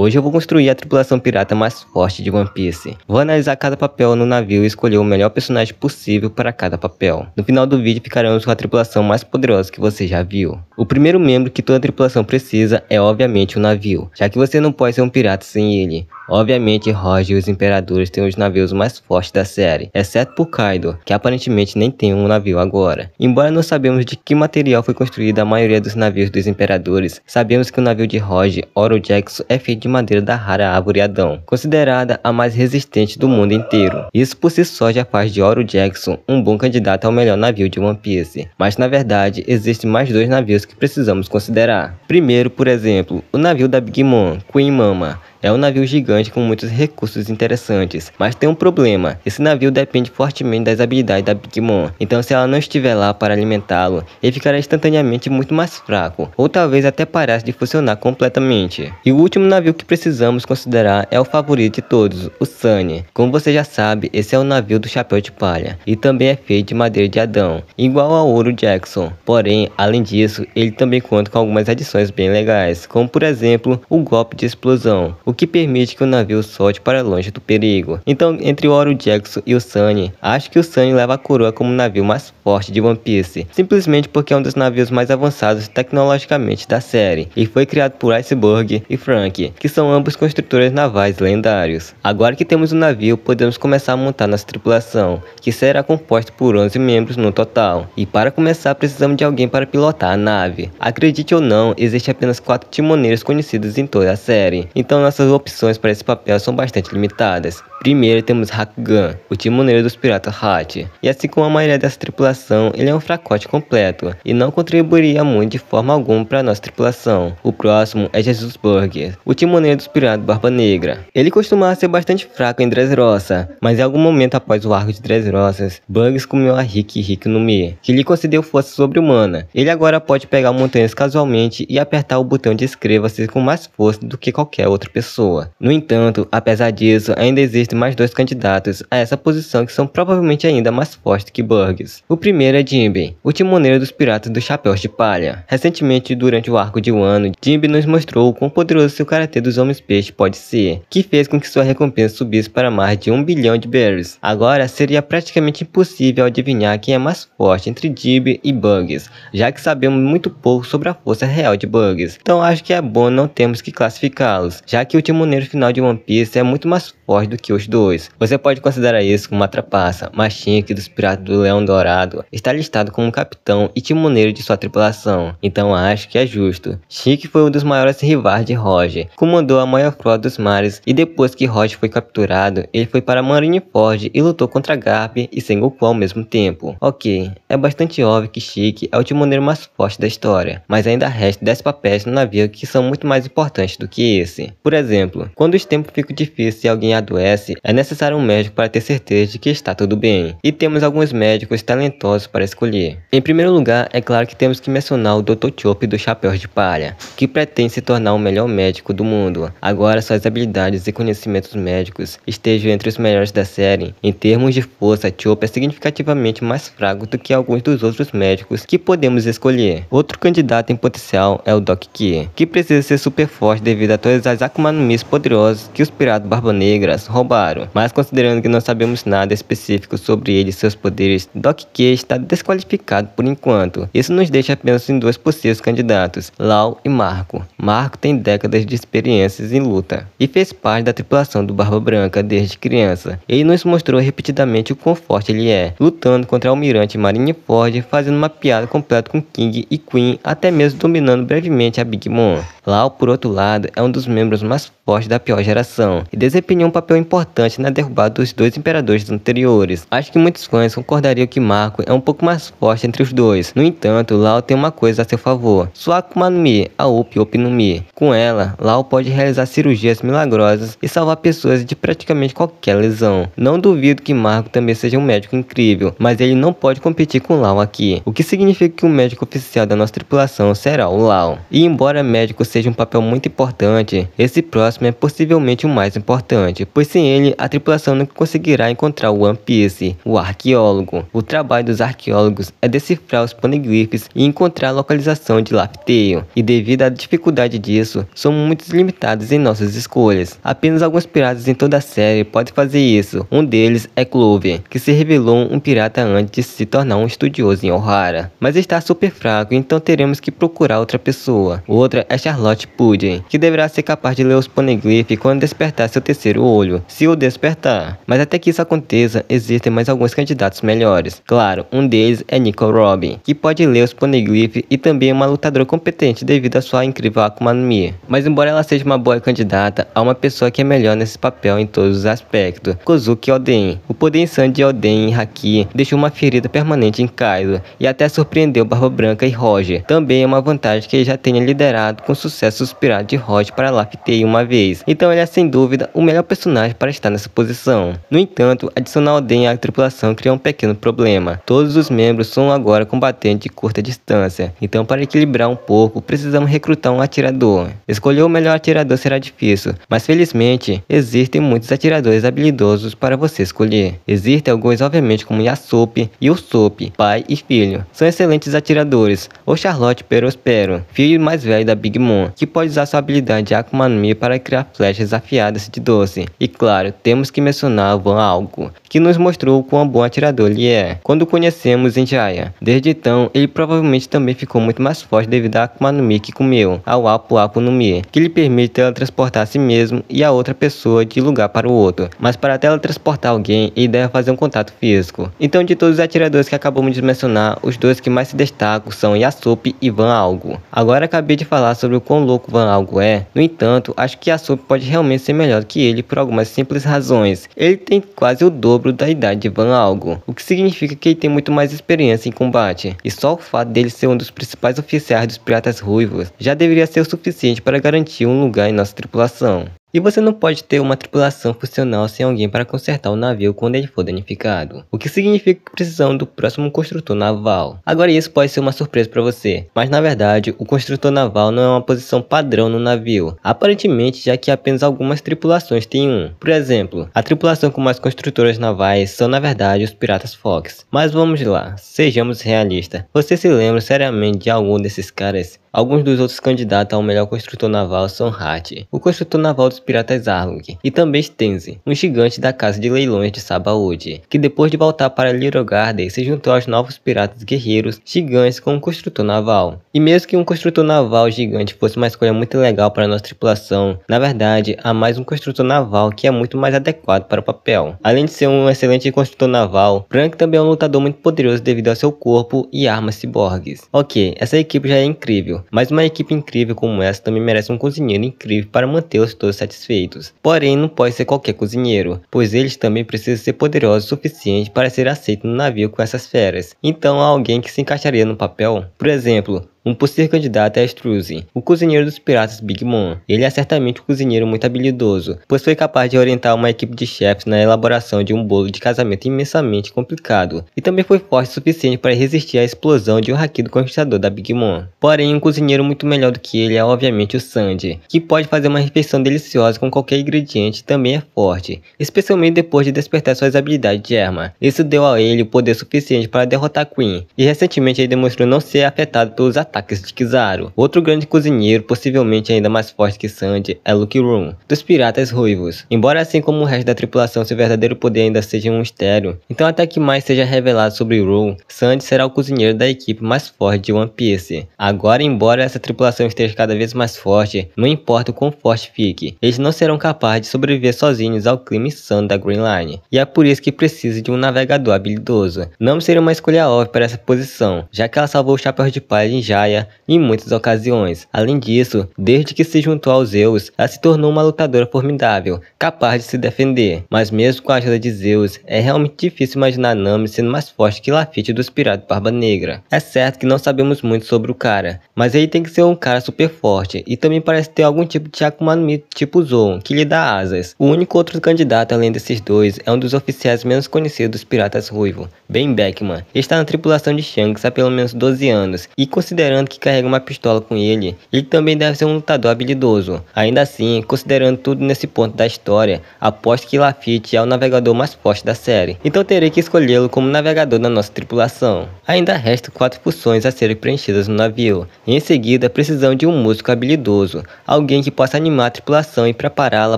Hoje eu vou construir a tripulação pirata mais forte de One Piece. Vou analisar cada papel no navio e escolher o melhor personagem possível para cada papel. No final do vídeo ficaremos com a tripulação mais poderosa que você já viu. O primeiro membro que toda tripulação precisa é obviamente o navio, já que você não pode ser um pirata sem ele. Obviamente Roger e os Imperadores têm os navios mais fortes da série, exceto por Kaido, que aparentemente nem tem um navio agora. Embora não sabemos de que material foi construída a maioria dos navios dos Imperadores, sabemos que o navio de Roger, Oro Jackson, é feito de de madeira da rara árvore Adão, considerada a mais resistente do mundo inteiro. Isso por si só já faz de Oro Jackson um bom candidato ao melhor navio de One Piece. Mas na verdade, existem mais dois navios que precisamos considerar. Primeiro, por exemplo, o navio da Big Mom, Queen Mama, é um navio gigante com muitos recursos interessantes, mas tem um problema. Esse navio depende fortemente das habilidades da Big Mom, então se ela não estiver lá para alimentá-lo, ele ficará instantaneamente muito mais fraco, ou talvez até parasse de funcionar completamente. E o último navio que precisamos considerar é o favorito de todos, o Sunny. Como você já sabe, esse é o navio do Chapéu de Palha, e também é feito de madeira de Adão, igual ao Ouro Jackson. Porém, além disso, ele também conta com algumas adições bem legais, como por exemplo, o golpe de explosão, o que permite que o navio solte para longe do perigo. Então, entre o Oro Jackson e o Sunny, acho que o Sunny leva a coroa como o navio mais forte de One Piece, simplesmente porque é um dos navios mais avançados tecnologicamente da série, e foi criado por Iceberg e Frank, que são ambos construtores navais lendários. Agora que temos o um navio, podemos começar a montar nossa tripulação, que será composta por 11 membros no total. E para começar, precisamos de alguém para pilotar a nave. Acredite ou não, existe apenas quatro timoneiros conhecidos em toda a série, então nossa nossas opções para esse papel são bastante limitadas. Primeiro temos Hakugan, o timoneiro dos piratas Hat, e assim como a maioria dessa tripulação, ele é um fracote completo e não contribuiria muito de forma alguma para nossa tripulação. O próximo é Jesus Burger, o timoneiro dos piratas Barba Negra. Ele costumava ser bastante fraco em Dressrosa, mas em algum momento após o arco de Dressrosas, Bugs comeu a Rick Rick no Mi, que lhe concedeu força sobre-humana. Ele agora pode pegar montanhas casualmente e apertar o botão de escreva-se com mais força do que qualquer outra pessoa pessoa. No entanto, apesar disso, ainda existem mais dois candidatos a essa posição que são provavelmente ainda mais fortes que Burgess. O primeiro é Jimby, o timoneiro dos piratas dos chapéus de palha. Recentemente, durante o arco de um ano, Jimby nos mostrou o quão poderoso seu karatê dos homens peixe pode ser, que fez com que sua recompensa subisse para mais de um bilhão de berries. Agora, seria praticamente impossível adivinhar quem é mais forte entre Jimby e Burgess, já que sabemos muito pouco sobre a força real de Burgess. Então acho que é bom não termos que classificá-los, já que último timoneiro final de One Piece é muito mais forte do que os dois. Você pode considerar isso como uma trapaça, mas Shank dos Piratas do Leão Dourado está listado como capitão e timoneiro de sua tripulação, então acho que é justo. Shank foi um dos maiores rivais de Roger, comandou a maior frota dos mares e depois que Roger foi capturado, ele foi para Marineford e lutou contra Garp e Sengoku ao mesmo tempo. Ok, é bastante óbvio que Chique é o timoneiro mais forte da história, mas ainda resta 10 papéis no navio que são muito mais importantes do que esse. Por exemplo, exemplo, quando os tempos ficam difíceis e alguém adoece, é necessário um médico para ter certeza de que está tudo bem. E temos alguns médicos talentosos para escolher. Em primeiro lugar, é claro que temos que mencionar o Dr. Chop do Chapéu de Palha, que pretende se tornar o melhor médico do mundo. Agora suas habilidades e conhecimentos médicos estejam entre os melhores da série. Em termos de força, Chop é significativamente mais fraco do que alguns dos outros médicos que podemos escolher. Outro candidato em potencial é o Doc Ki, que precisa ser super forte devido a todas as Akuma economias poderosos que os piratas Barba Negras roubaram. Mas considerando que não sabemos nada específico sobre ele e seus poderes, Doc K está desqualificado por enquanto. Isso nos deixa apenas em dois possíveis candidatos, Lau e Marco. Marco tem décadas de experiências em luta e fez parte da tripulação do Barba Branca desde criança. Ele nos mostrou repetidamente o quão forte ele é, lutando contra o almirante Marineford, fazendo uma piada completa com King e Queen, até mesmo dominando brevemente a Big Mom. Lau, por outro lado, é um dos membros mais fortes da pior geração e desempenhou um papel importante na derrubada dos dois imperadores anteriores. Acho que muitos fãs concordariam que Marco é um pouco mais forte entre os dois. No entanto, Lau tem uma coisa a seu favor: sua Akuma no Mi, a Upi Upi no Mi. Com ela, Lau pode realizar cirurgias milagrosas e salvar pessoas de praticamente qualquer lesão. Não duvido que Marco também seja um médico incrível, mas ele não pode competir com Lau aqui, o que significa que o médico oficial da nossa tripulação será o Lau. E embora médico seja seja um papel muito importante, esse próximo é possivelmente o mais importante, pois sem ele a tripulação não conseguirá encontrar o One Piece, o arqueólogo. O trabalho dos arqueólogos é decifrar os poneglyphs e encontrar a localização de Lapteio, e devido à dificuldade disso, somos muito limitados em nossas escolhas. Apenas alguns piratas em toda a série podem fazer isso, um deles é Clover, que se revelou um pirata antes de se tornar um estudioso em O'Hara, mas está super fraco, então teremos que procurar outra pessoa. Outra é Charlotte Charlotte Pudding, que deverá ser capaz de ler os poneglyphs quando despertar seu terceiro olho, se o despertar. Mas até que isso aconteça, existem mais alguns candidatos melhores. Claro, um deles é Nico Robin, que pode ler os poneglyphs e também é uma lutadora competente devido à sua incrível Akuma no Mi. Mas embora ela seja uma boa candidata, há uma pessoa que é melhor nesse papel em todos os aspectos, Kozuki Oden. O poder insano de Oden e Haki deixou uma ferida permanente em Kaido e até surpreendeu Barba Branca e Roger. Também é uma vantagem que ele já tenha liderado com sucesso sucesso suspirar de Roger para Lafitei uma vez, então ele é sem dúvida o melhor personagem para estar nessa posição. No entanto, adicionar Oden à tripulação cria um pequeno problema. Todos os membros são agora combatentes de curta distância, então para equilibrar um pouco, precisamos recrutar um atirador. Escolher o melhor atirador será difícil, mas felizmente existem muitos atiradores habilidosos para você escolher. Existem alguns obviamente como Yasop e Usopp, pai e filho. São excelentes atiradores, ou Charlotte Perospero, filho mais velho da Big Mom que pode usar sua habilidade Akuma no Mi para criar flechas afiadas de 12. E claro, temos que mencionar Van Algo, que nos mostrou o quão bom atirador ele é, quando conhecemos Jaya. Desde então, ele provavelmente também ficou muito mais forte devido à Akuma no Mi que comeu, ao Apu Apu no Mi, que lhe permite teletransportar a si mesmo e a outra pessoa de lugar para o outro. Mas para teletransportar alguém, ele deve fazer um contato físico. Então, de todos os atiradores que acabamos de mencionar, os dois que mais se destacam são Yasup e Van Algo. Agora acabei de falar sobre o quão louco Van Algo é, no entanto, acho que a Soap pode realmente ser melhor que ele por algumas simples razões. Ele tem quase o dobro da idade de Van Algo, o que significa que ele tem muito mais experiência em combate, e só o fato dele ser um dos principais oficiais dos Piratas Ruivos já deveria ser o suficiente para garantir um lugar em nossa tripulação. E você não pode ter uma tripulação funcional sem alguém para consertar o navio quando ele for danificado, o que significa que precisamos do próximo construtor naval. Agora isso pode ser uma surpresa para você, mas na verdade o construtor naval não é uma posição padrão no navio, aparentemente já que apenas algumas tripulações têm um. Por exemplo, a tripulação com mais construtoras navais são na verdade os piratas Fox. Mas vamos lá, sejamos realistas, você se lembra seriamente de algum desses caras? Alguns dos outros candidatos ao melhor construtor naval são Hatt, o construtor naval dos piratas Arlong, e também Stenze, um gigante da casa de leilões de Sabaody, que depois de voltar para Little Garden se juntou aos novos piratas guerreiros gigantes como construtor naval. E mesmo que um construtor naval gigante fosse uma escolha muito legal para nossa tripulação, na verdade há mais um construtor naval que é muito mais adequado para o papel. Além de ser um excelente construtor naval, Frank também é um lutador muito poderoso devido ao seu corpo e armas ciborgues. Ok, essa equipe já é incrível, mas uma equipe incrível como essa também merece um cozinheiro incrível para mantê-los todos satisfeitos. Porém, não pode ser qualquer cozinheiro, pois eles também precisam ser poderosos o suficiente para ser aceitos no navio com essas feras. Então, há alguém que se encaixaria no papel, por exemplo, um possível candidato é Struzzi, o cozinheiro dos piratas Big Mom. Ele é certamente um cozinheiro muito habilidoso, pois foi capaz de orientar uma equipe de chefes na elaboração de um bolo de casamento imensamente complicado, e também foi forte o suficiente para resistir à explosão de um haki do conquistador da Big Mom. Porém, um cozinheiro muito melhor do que ele é obviamente o Sandy, que pode fazer uma refeição deliciosa com qualquer ingrediente e também é forte, especialmente depois de despertar suas habilidades de arma. Isso deu a ele o poder suficiente para derrotar Queen, e recentemente ele demonstrou não ser afetado pelos ataques a Kizaru. Outro grande cozinheiro, possivelmente ainda mais forte que Sandy, é Lucky Room, dos Piratas Ruivos. Embora assim como o resto da tripulação, seu verdadeiro poder ainda seja um mistério, então até que mais seja revelado sobre Room, Sandy será o cozinheiro da equipe mais forte de One Piece. Agora, embora essa tripulação esteja cada vez mais forte, não importa o quão forte fique, eles não serão capazes de sobreviver sozinhos ao clima insano da Green Line, e é por isso que precisa de um navegador habilidoso. Não seria uma escolha óbvia para essa posição, já que ela salvou o chapéu de palha em Java Jaya em muitas ocasiões. Além disso, desde que se juntou aos Zeus, ela se tornou uma lutadora formidável, capaz de se defender. Mas mesmo com a ajuda de Zeus, é realmente difícil imaginar Nami sendo mais forte que Lafitte dos Piratas Barba Negra. É certo que não sabemos muito sobre o cara, mas ele tem que ser um cara super forte e também parece ter algum tipo de Akuma no Mi tipo Zoon, que lhe dá asas. O único outro candidato além desses dois é um dos oficiais menos conhecidos dos Piratas Ruivo, Ben Beckman. Está na tripulação de Shanks há pelo menos 12 anos e considera considerando que carrega uma pistola com ele, ele também deve ser um lutador habilidoso. Ainda assim, considerando tudo nesse ponto da história, aposto que Lafitte é o navegador mais forte da série, então terei que escolhê-lo como navegador da nossa tripulação. Ainda restam quatro funções a serem preenchidas no navio, e em seguida precisamos de um músico habilidoso, alguém que possa animar a tripulação e prepará-la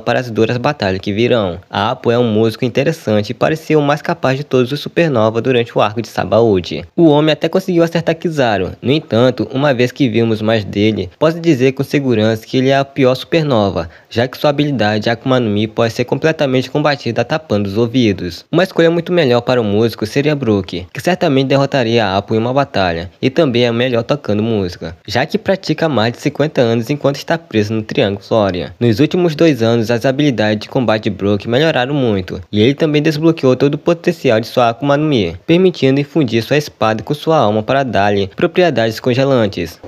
para as duras batalhas que virão. A Apo é um músico interessante e parecia o mais capaz de todos os supernova durante o arco de Sabaody. O homem até conseguiu acertar Kizaru, no entanto, entanto, uma vez que vimos mais dele, posso dizer com segurança que ele é a pior supernova, já que sua habilidade Akuma no Mi pode ser completamente combatida tapando os ouvidos. Uma escolha muito melhor para o músico seria Brook, que certamente derrotaria a Apo em uma batalha, e também é melhor tocando música, já que pratica mais de 50 anos enquanto está preso no Triângulo Flória. Nos últimos dois anos, as habilidades de combate de Brook melhoraram muito, e ele também desbloqueou todo o potencial de sua Akuma no Mi, permitindo infundir sua espada com sua alma para dar-lhe propriedades congeladas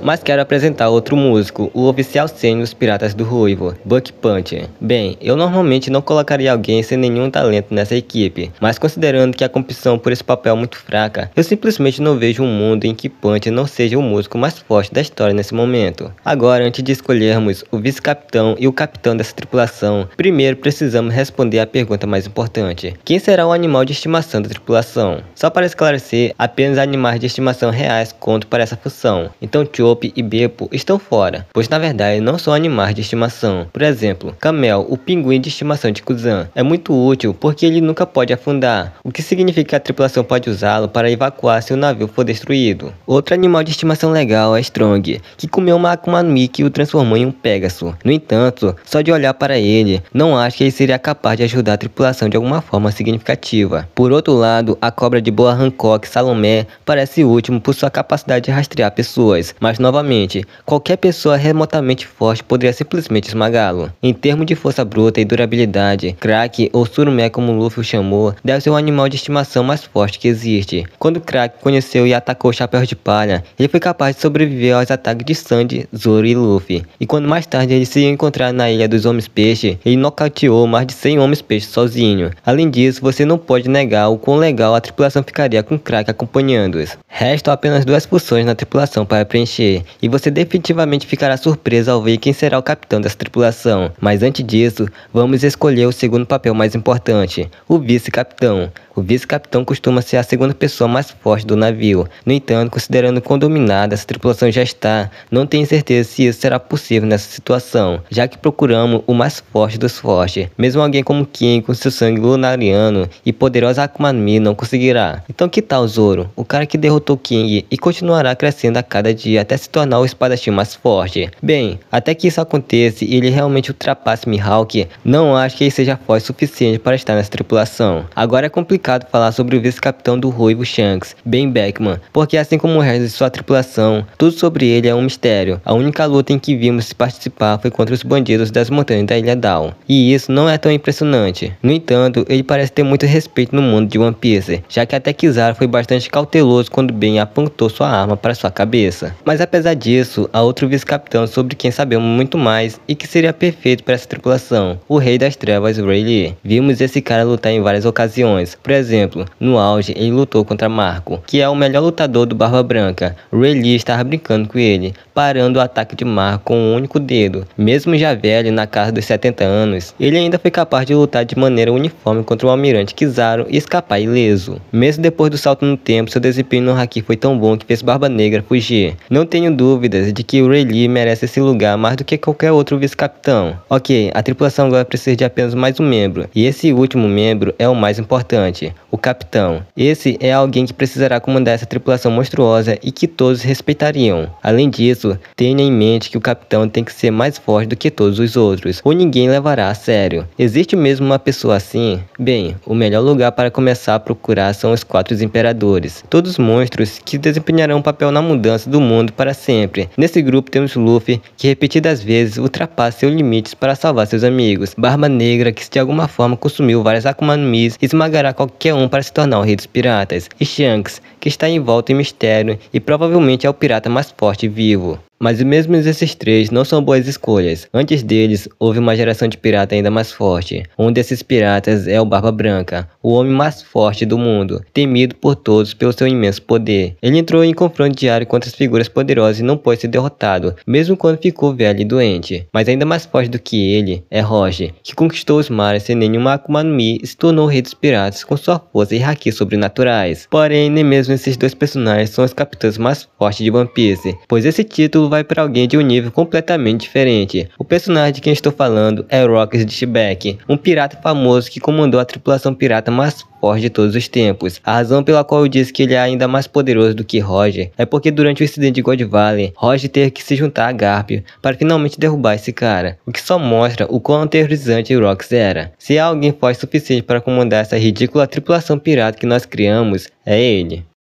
mas quero apresentar outro músico, o oficial sênior dos Piratas do Ruivo, Buck Punch. Bem, eu normalmente não colocaria alguém sem nenhum talento nessa equipe, mas considerando que a competição por esse papel é muito fraca, eu simplesmente não vejo um mundo em que Punch não seja o músico mais forte da história nesse momento. Agora, antes de escolhermos o vice-capitão e o capitão dessa tripulação, primeiro precisamos responder à pergunta mais importante. Quem será o animal de estimação da tripulação? Só para esclarecer, apenas animais de estimação reais contam para essa função. Então Chope e Beppo estão fora, pois na verdade não são animais de estimação. Por exemplo, Camel, o pinguim de estimação de Kuzan, é muito útil porque ele nunca pode afundar, o que significa que a tripulação pode usá-lo para evacuar se o navio for destruído. Outro animal de estimação legal é Strong, que comeu uma Akuma Mi que o transformou em um Pégaso. No entanto, só de olhar para ele, não acho que ele seria capaz de ajudar a tripulação de alguma forma significativa. Por outro lado, a cobra de boa Hancock Salomé parece útil por sua capacidade de rastrear pessoas pessoas, mas novamente, qualquer pessoa remotamente forte poderia simplesmente esmagá-lo. Em termos de força bruta e durabilidade, Crack, ou Surumé como Luffy o chamou, deve ser o animal de estimação mais forte que existe. Quando Crack conheceu e atacou o Chapéu de Palha, ele foi capaz de sobreviver aos ataques de Sandy, Zoro e Luffy. E quando mais tarde eles se encontraram na Ilha dos Homens Peixe, ele nocauteou mais de 100 Homens Peixe sozinho. Além disso, você não pode negar o quão legal a tripulação ficaria com Crack acompanhando-os. Restam apenas duas funções na tripulação para preencher, e você definitivamente ficará surpreso ao ver quem será o capitão dessa tripulação. Mas antes disso, vamos escolher o segundo papel mais importante, o vice-capitão. O vice-capitão costuma ser a segunda pessoa mais forte do navio. No entanto, considerando quão dominada essa tripulação já está, não tenho certeza se isso será possível nessa situação, já que procuramos o mais forte dos fortes. Mesmo alguém como King com seu sangue lunariano e poderosa Akuma Mi não conseguirá. Então que tal Zoro, o cara que derrotou King e continuará crescendo a cada cada até se tornar o espadachim mais forte. Bem, até que isso aconteça e ele realmente ultrapasse Mihawk, não acho que ele seja forte o suficiente para estar nessa tripulação. Agora é complicado falar sobre o vice-capitão do Ruivo Shanks, Ben Beckman, porque assim como o resto de sua tripulação, tudo sobre ele é um mistério. A única luta em que vimos participar foi contra os bandidos das montanhas da Ilha Dawn. E isso não é tão impressionante. No entanto, ele parece ter muito respeito no mundo de One Piece, já que até Kizaru foi bastante cauteloso quando Ben apontou sua arma para sua cabeça cabeça. Mas apesar disso, há outro vice-capitão sobre quem sabemos muito mais e que seria perfeito para essa tripulação, o Rei das Trevas Ray Lee. Vimos esse cara lutar em várias ocasiões. Por exemplo, no auge ele lutou contra Marco, que é o melhor lutador do Barba Branca. Ray Lee estava brincando com ele, parando o ataque de Marco com um único dedo. Mesmo já velho, na casa dos 70 anos, ele ainda foi capaz de lutar de maneira uniforme contra o almirante Kizaru e escapar ileso. Mesmo depois do salto no tempo, seu desempenho no Haki foi tão bom que fez Barba Negra fugir não tenho dúvidas de que o Lee merece esse lugar mais do que qualquer outro vice-capitão. Ok, a tripulação agora precisa de apenas mais um membro, e esse último membro é o mais importante, o capitão. Esse é alguém que precisará comandar essa tripulação monstruosa e que todos respeitariam. Além disso, tenha em mente que o capitão tem que ser mais forte do que todos os outros, ou ninguém levará a sério. Existe mesmo uma pessoa assim? Bem, o melhor lugar para começar a procurar são os quatro imperadores, todos monstros que desempenharão um papel na mudança segurança do mundo para sempre. Nesse grupo temos Luffy, que repetidas vezes ultrapassa seus limites para salvar seus amigos. Barba Negra, que de alguma forma consumiu várias Akuma no Mi, esmagará qualquer um para se tornar o rei dos piratas. E Shanks, que está envolto em mistério e provavelmente é o pirata mais forte vivo. Mas mesmo esses três não são boas escolhas. Antes deles, houve uma geração de pirata ainda mais forte. Um desses piratas é o Barba Branca, o homem mais forte do mundo, temido por todos pelo seu imenso poder. Ele entrou em confronto diário contra as figuras poderosas e não pôde ser derrotado, mesmo quando ficou velho e doente. Mas ainda mais forte do que ele é Roger, que conquistou os mares sem nenhuma Akuma no Mi e se tornou rei dos piratas com sua força e haki sobrenaturais. Porém, nem mesmo esses dois personagens são os capitães mais fortes de One Piece, pois esse título vai para alguém de um nível completamente diferente. O personagem de quem estou falando é de Dishback, um pirata famoso que comandou a tripulação pirata mais forte de todos os tempos. A razão pela qual eu disse que ele é ainda mais poderoso do que Roger é porque durante o incidente de God Valley, Roger teve que se juntar a Garp para finalmente derrubar esse cara, o que só mostra o quão aterrorizante Rocks era. Se há alguém forte o suficiente para comandar essa ridícula tripulação pirata que nós criamos, é ele.